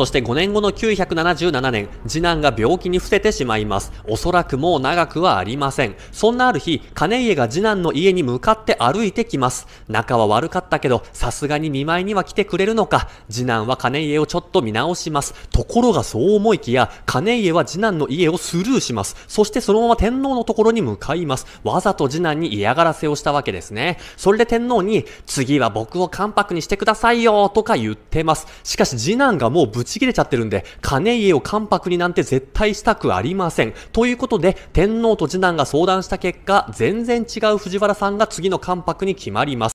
そして5年後の977年、次男が病気に伏せてしまいます。おそらくもう長くはありません。そんなある日、金家が次男の家に向かって歩いてきます。仲は悪かったけど、さすがに見舞いには来てくれるのか。次男は金家をちょっと見直します。ところがそう思いきや、金家は次男の家をスルーします。そしてそのまま天皇のところに向かいます。わざと次男に嫌がらせをしたわけですね。それで天皇に、次は僕を関白にしてくださいよ、とか言ってます。しかし次男がもうぶちちぎれちゃってるんで、金家を関白になんて絶対したくありません。ということで、天皇と次男が相談した結果、全然違う藤原さんが次の関白に決まります。